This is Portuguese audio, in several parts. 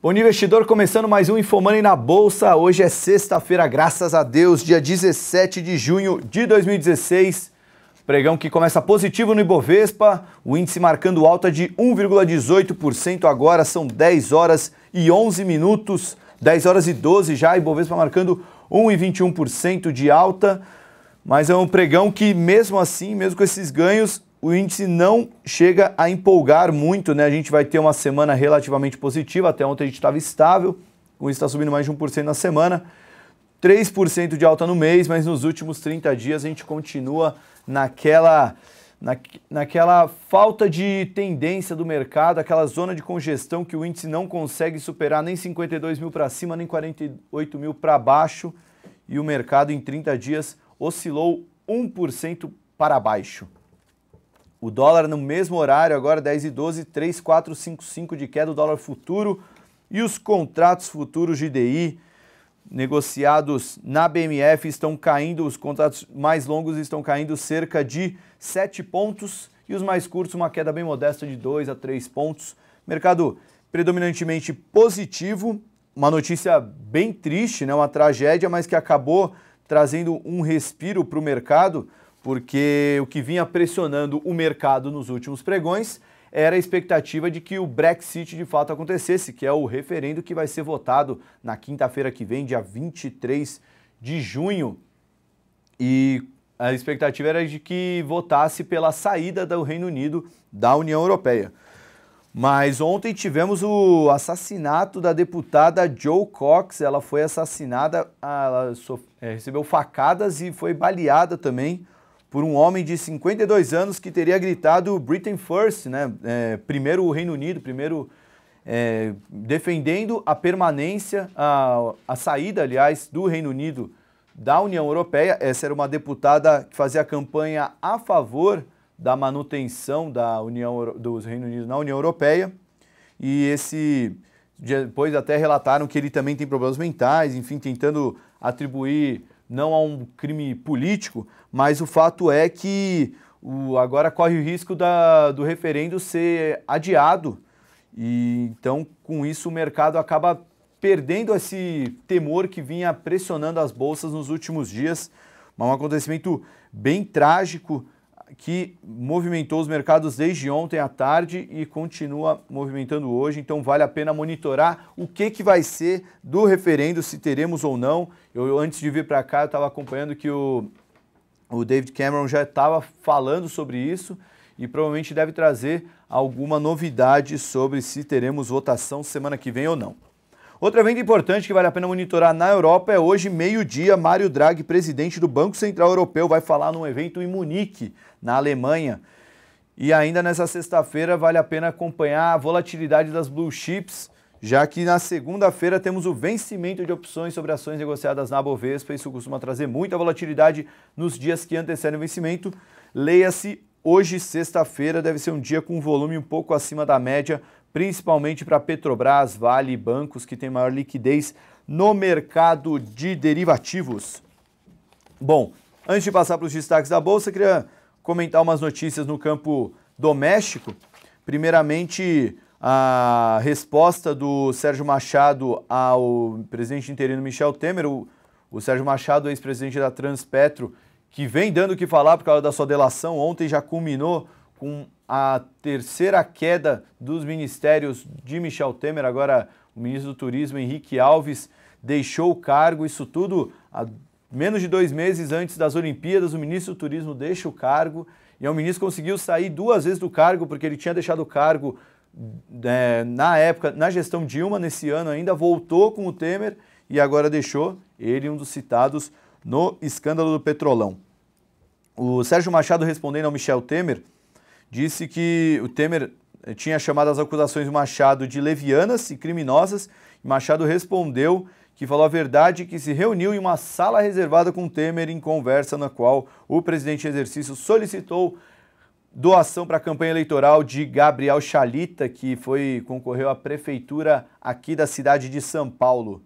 Bom dia, investidor. Começando mais um Infomani na Bolsa. Hoje é sexta-feira, graças a Deus, dia 17 de junho de 2016. Pregão que começa positivo no Ibovespa, o índice marcando alta de 1,18% agora, são 10 horas e 11 minutos, 10 horas e 12 já, Ibovespa marcando 1,21% de alta. Mas é um pregão que, mesmo assim, mesmo com esses ganhos, o índice não chega a empolgar muito, né? A gente vai ter uma semana relativamente positiva, até ontem a gente estava estável, o índice está subindo mais de 1% na semana, 3% de alta no mês, mas nos últimos 30 dias a gente continua naquela, na, naquela falta de tendência do mercado, aquela zona de congestão que o índice não consegue superar nem 52 mil para cima, nem 48 mil para baixo, e o mercado em 30 dias oscilou 1% para baixo. O dólar no mesmo horário, agora 10 e 12, 3,455 de queda, o dólar futuro e os contratos futuros de DI negociados na BMF estão caindo, os contratos mais longos estão caindo cerca de 7 pontos e os mais curtos uma queda bem modesta de 2 a 3 pontos. Mercado predominantemente positivo, uma notícia bem triste, né? uma tragédia, mas que acabou trazendo um respiro para o mercado porque o que vinha pressionando o mercado nos últimos pregões era a expectativa de que o Brexit de fato acontecesse, que é o referendo que vai ser votado na quinta-feira que vem, dia 23 de junho. E a expectativa era de que votasse pela saída do Reino Unido da União Europeia. Mas ontem tivemos o assassinato da deputada Joe Cox. Ela foi assassinada, ela é, recebeu facadas e foi baleada também por um homem de 52 anos que teria gritado Britain First, né? É, primeiro o Reino Unido, primeiro é, defendendo a permanência, a, a saída, aliás, do Reino Unido da União Europeia. Essa era uma deputada que fazia campanha a favor da manutenção da União, dos Reino Unido na União Europeia. E esse depois até relataram que ele também tem problemas mentais, enfim, tentando atribuir não a um crime político, mas o fato é que o, agora corre o risco da, do referendo ser adiado. E então, com isso, o mercado acaba perdendo esse temor que vinha pressionando as bolsas nos últimos dias. Um acontecimento bem trágico que movimentou os mercados desde ontem à tarde e continua movimentando hoje, então vale a pena monitorar o que, que vai ser do referendo, se teremos ou não. Eu, antes de vir para cá, eu estava acompanhando que o, o David Cameron já estava falando sobre isso e provavelmente deve trazer alguma novidade sobre se teremos votação semana que vem ou não. Outro evento importante que vale a pena monitorar na Europa é hoje, meio-dia, Mário Draghi, presidente do Banco Central Europeu, vai falar num evento em Munique, na Alemanha. E ainda nessa sexta-feira vale a pena acompanhar a volatilidade das blue chips, já que na segunda-feira temos o vencimento de opções sobre ações negociadas na Bovespa. Isso costuma trazer muita volatilidade nos dias que antecedem o vencimento. Leia-se Hoje, sexta-feira, deve ser um dia com volume um pouco acima da média, principalmente para Petrobras, Vale e bancos que têm maior liquidez no mercado de derivativos. Bom, antes de passar para os destaques da Bolsa, queria comentar umas notícias no campo doméstico. Primeiramente, a resposta do Sérgio Machado ao presidente interino Michel Temer. O, o Sérgio Machado, ex-presidente da Transpetro, que vem dando o que falar por causa da sua delação. Ontem já culminou com a terceira queda dos ministérios de Michel Temer. Agora, o ministro do Turismo, Henrique Alves, deixou o cargo. Isso tudo há menos de dois meses antes das Olimpíadas. O ministro do Turismo deixa o cargo. E o é ministro conseguiu sair duas vezes do cargo, porque ele tinha deixado o cargo é, na época, na gestão Dilma, nesse ano ainda, voltou com o Temer e agora deixou ele um dos citados no escândalo do Petrolão. O Sérgio Machado, respondendo ao Michel Temer, disse que o Temer eh, tinha chamado as acusações do Machado de levianas e criminosas, e Machado respondeu que falou a verdade que se reuniu em uma sala reservada com Temer em conversa na qual o presidente em exercício solicitou doação para a campanha eleitoral de Gabriel Chalita, que foi concorreu à prefeitura aqui da cidade de São Paulo.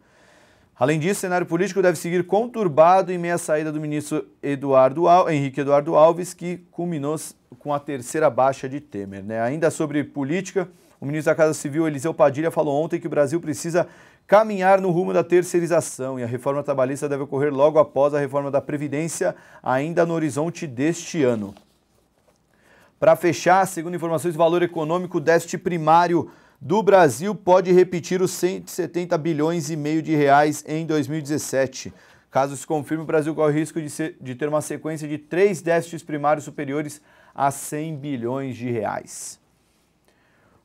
Além disso, o cenário político deve seguir conturbado em meia saída do ministro Eduardo Henrique Eduardo Alves, que culminou com a terceira baixa de Temer. Né? Ainda sobre política, o ministro da Casa Civil, Eliseu Padilha, falou ontem que o Brasil precisa caminhar no rumo da terceirização e a reforma trabalhista deve ocorrer logo após a reforma da Previdência, ainda no horizonte deste ano. Para fechar, segundo informações do Valor Econômico, o déficit primário do Brasil pode repetir os 170 bilhões e meio de reais em 2017. Caso se confirme, o Brasil corre o risco de, ser, de ter uma sequência de três déficits primários superiores a 100 bilhões de reais.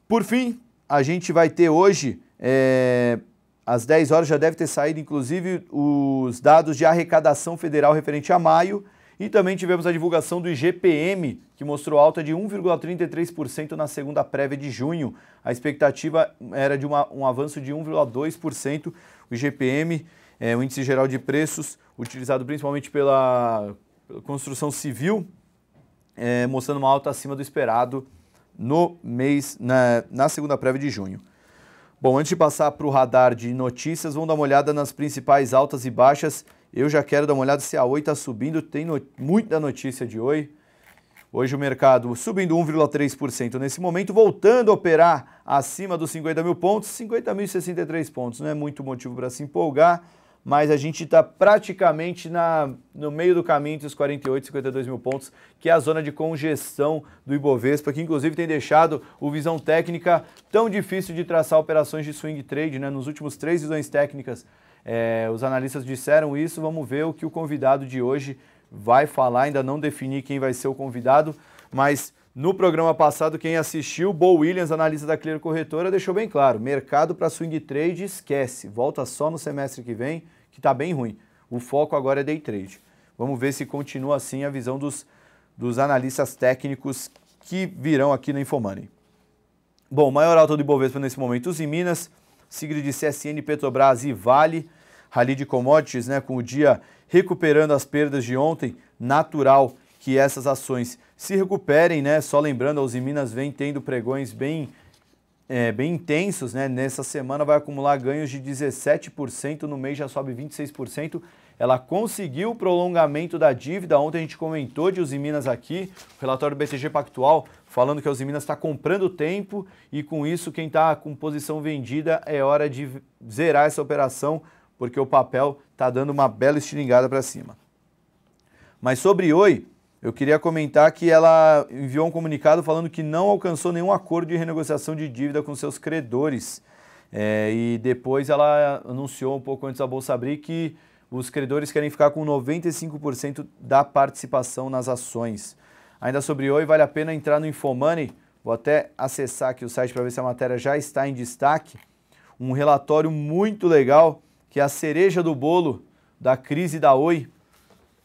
Por fim, a gente vai ter hoje, é, às 10 horas já deve ter saído, inclusive, os dados de arrecadação federal referente a maio e também tivemos a divulgação do IGPM, que mostrou alta de 1,33% na segunda prévia de junho. A expectativa era de uma, um avanço de 1,2%. O IGPM, é, o Índice Geral de Preços, utilizado principalmente pela, pela construção civil, é, mostrando uma alta acima do esperado no mês, na, na segunda prévia de junho. Bom, antes de passar para o radar de notícias, vamos dar uma olhada nas principais altas e baixas eu já quero dar uma olhada se a Oi está subindo, tem no... muita notícia de Oi. Hoje o mercado subindo 1,3% nesse momento, voltando a operar acima dos 50 mil pontos, 50.063 pontos. Não é muito motivo para se empolgar, mas a gente está praticamente na, no meio do caminho entre os 48 e 52 mil pontos, que é a zona de congestão do Ibovespa, que inclusive tem deixado o visão técnica tão difícil de traçar operações de swing trade. Né? Nos últimos três visões técnicas é, os analistas disseram isso, vamos ver o que o convidado de hoje vai falar. Ainda não defini quem vai ser o convidado, mas no programa passado, quem assistiu, Bo Williams, analista da Clear Corretora, deixou bem claro: mercado para swing trade esquece, volta só no semestre que vem, que está bem ruim. O foco agora é day trade. Vamos ver se continua assim a visão dos, dos analistas técnicos que virão aqui no Infomoney. Bom, maior alta do Ibovespa nesse momento, os em Minas, sigrid de CSN, Petrobras e Vale rally de commodities, né, com o dia recuperando as perdas de ontem, natural que essas ações se recuperem, né? Só lembrando, a Minas vem tendo pregões bem é, bem intensos, né? Nessa semana vai acumular ganhos de 17%, no mês já sobe 26%. Ela conseguiu o prolongamento da dívida. Ontem a gente comentou de Minas aqui, o relatório do BTG Pactual, falando que a Minas está comprando tempo e com isso quem está com posição vendida é hora de zerar essa operação porque o papel está dando uma bela estilingada para cima. Mas sobre Oi, eu queria comentar que ela enviou um comunicado falando que não alcançou nenhum acordo de renegociação de dívida com seus credores. É, e depois ela anunciou um pouco antes da Bolsa abrir que os credores querem ficar com 95% da participação nas ações. Ainda sobre Oi, vale a pena entrar no Infomoney. Vou até acessar aqui o site para ver se a matéria já está em destaque. Um relatório muito legal que é a cereja do bolo da crise da Oi,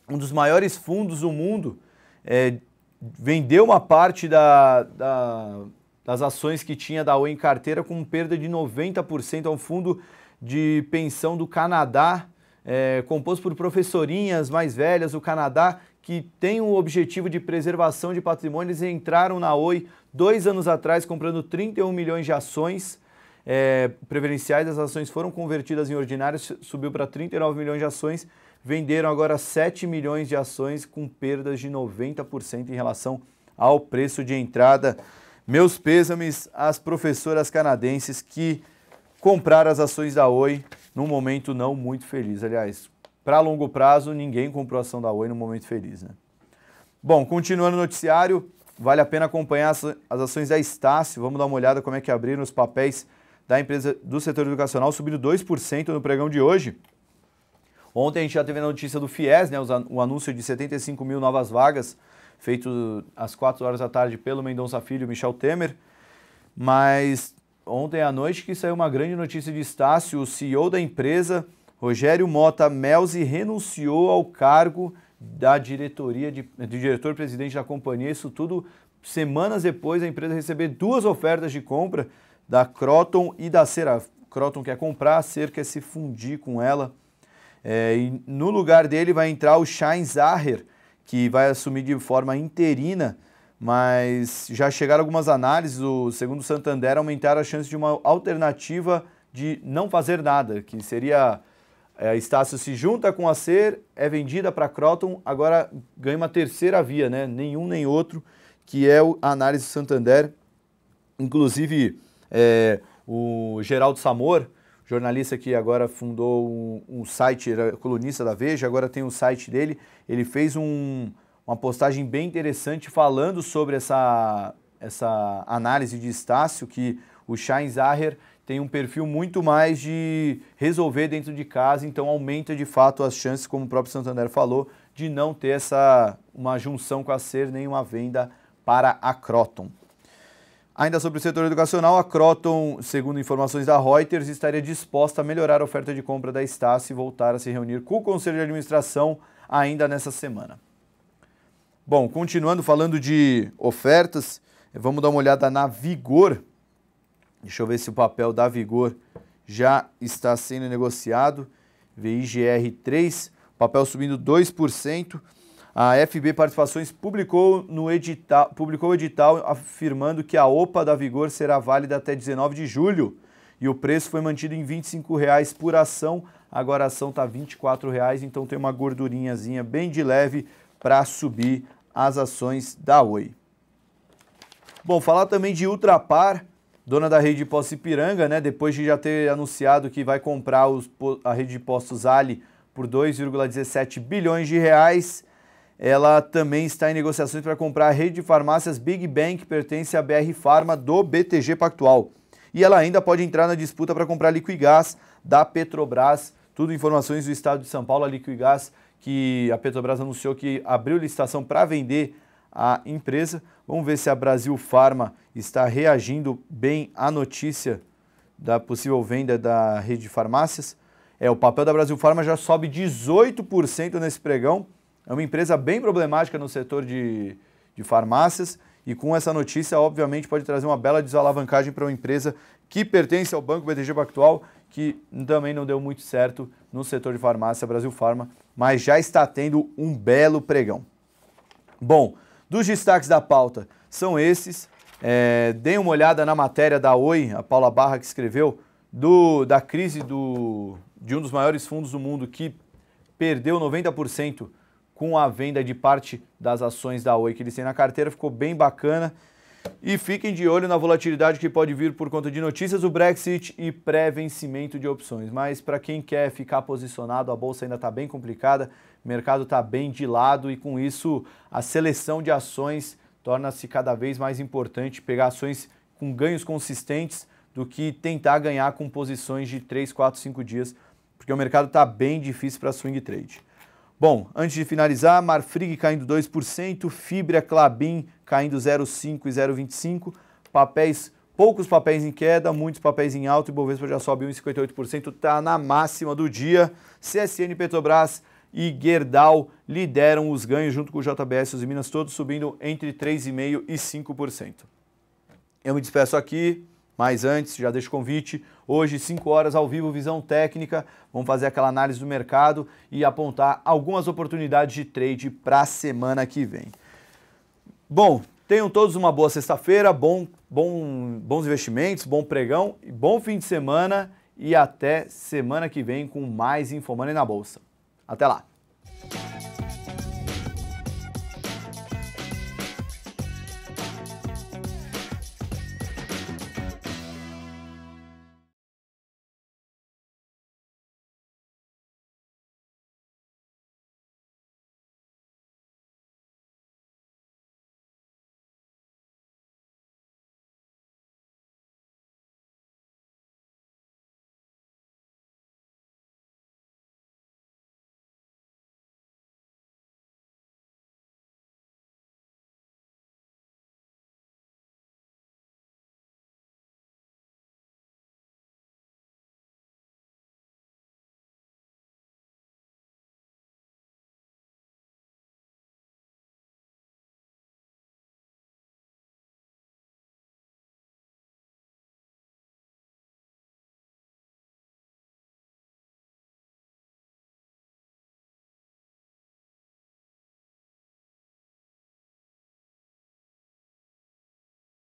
um dos maiores fundos do mundo, é, vendeu uma parte da, da, das ações que tinha da Oi em carteira com perda de 90% a é um fundo de pensão do Canadá, é, composto por professorinhas mais velhas do Canadá, que tem o objetivo de preservação de patrimônios e entraram na Oi dois anos atrás comprando 31 milhões de ações é, previdenciais, as ações foram convertidas em ordinárias, subiu para 39 milhões de ações, venderam agora 7 milhões de ações com perdas de 90% em relação ao preço de entrada. Meus pêsames às professoras canadenses que compraram as ações da Oi num momento não muito feliz. Aliás, para longo prazo, ninguém comprou ação da Oi num momento feliz. Né? Bom, continuando o noticiário, vale a pena acompanhar as ações da Estácio. Vamos dar uma olhada como é que abriram os papéis da empresa do setor educacional subindo 2% no pregão de hoje. Ontem a gente já teve a notícia do FIES, né, o anúncio de 75 mil novas vagas, feito às 4 horas da tarde pelo Mendonça Filho e Michel Temer. Mas ontem à noite que saiu uma grande notícia de Estácio, o CEO da empresa, Rogério Mota Melzi, renunciou ao cargo da diretoria de, de diretor-presidente da companhia. Isso tudo semanas depois a empresa receber duas ofertas de compra da Croton e da Seraf. Croton quer comprar, a Ser quer se fundir com ela. É, e no lugar dele vai entrar o Shine Zaher, que vai assumir de forma interina, mas já chegaram algumas análises, o segundo Santander aumentaram a chance de uma alternativa de não fazer nada, que seria é, Estácio se junta com a Ser, é vendida para Croton, agora ganha uma terceira via, né? Nenhum nem outro, que é a análise do Santander. Inclusive, é, o Geraldo Samor, jornalista que agora fundou um, um, site, era colunista da Veja, agora tem um site dele. Ele fez um, uma postagem bem interessante falando sobre essa, essa análise de Estácio, que o Scheinzacher tem um perfil muito mais de resolver dentro de casa, então aumenta de fato as chances, como o próprio Santander falou, de não ter essa uma junção com a SER nem uma venda para a Croton. Ainda sobre o setor educacional, a Croton, segundo informações da Reuters, estaria disposta a melhorar a oferta de compra da Estácio e voltar a se reunir com o Conselho de Administração ainda nessa semana. Bom, continuando falando de ofertas, vamos dar uma olhada na Vigor. Deixa eu ver se o papel da Vigor já está sendo negociado. VIGR3, papel subindo 2%. A FB Participações publicou, no edital, publicou o edital afirmando que a OPA da Vigor será válida até 19 de julho e o preço foi mantido em R$ 25,00 por ação. Agora a ação está R$ 24,00, então tem uma gordurinhazinha bem de leve para subir as ações da Oi. Bom, falar também de Ultrapar, dona da rede de postos Ipiranga, né? Depois de já ter anunciado que vai comprar os, a rede de postos Ali por 2,17 bilhões de reais, ela também está em negociações para comprar a rede de farmácias Big Bang, que pertence à BR Farma do BTG Pactual. E ela ainda pode entrar na disputa para comprar Liquigás da Petrobras. Tudo informações do estado de São Paulo, a Liquigás, que a Petrobras anunciou que abriu licitação para vender a empresa. Vamos ver se a Brasil Farma está reagindo bem à notícia da possível venda da rede de farmácias. É, o papel da Brasil Farma já sobe 18% nesse pregão. É uma empresa bem problemática no setor de, de farmácias e com essa notícia, obviamente, pode trazer uma bela desalavancagem para uma empresa que pertence ao Banco BTG Pactual, que também não deu muito certo no setor de farmácia Brasil Farma, mas já está tendo um belo pregão. Bom, dos destaques da pauta são esses. É, deem uma olhada na matéria da Oi, a Paula Barra que escreveu, do, da crise do, de um dos maiores fundos do mundo que perdeu 90% com a venda de parte das ações da Oi que eles têm na carteira, ficou bem bacana. E fiquem de olho na volatilidade que pode vir por conta de notícias do Brexit e pré-vencimento de opções. Mas para quem quer ficar posicionado, a bolsa ainda está bem complicada, o mercado está bem de lado e com isso a seleção de ações torna-se cada vez mais importante pegar ações com ganhos consistentes do que tentar ganhar com posições de 3, 4, 5 dias, porque o mercado está bem difícil para swing trade. Bom, antes de finalizar, Marfrig caindo 2%, Fibra Clabin caindo 0,5 e 0,25, papéis poucos papéis em queda, muitos papéis em alta, e Bovespa já sobe 1,58%, está na máxima do dia. CSN Petrobras e Gerdau lideram os ganhos junto com o JBS os Minas todos subindo entre 3,5% e 5%. Eu me despeço aqui. Mas antes, já deixo o convite, hoje 5 horas ao vivo, visão técnica, vamos fazer aquela análise do mercado e apontar algumas oportunidades de trade para a semana que vem. Bom, tenham todos uma boa sexta-feira, bom, bom, bons investimentos, bom pregão, bom fim de semana e até semana que vem com mais Infomani na Bolsa. Até lá!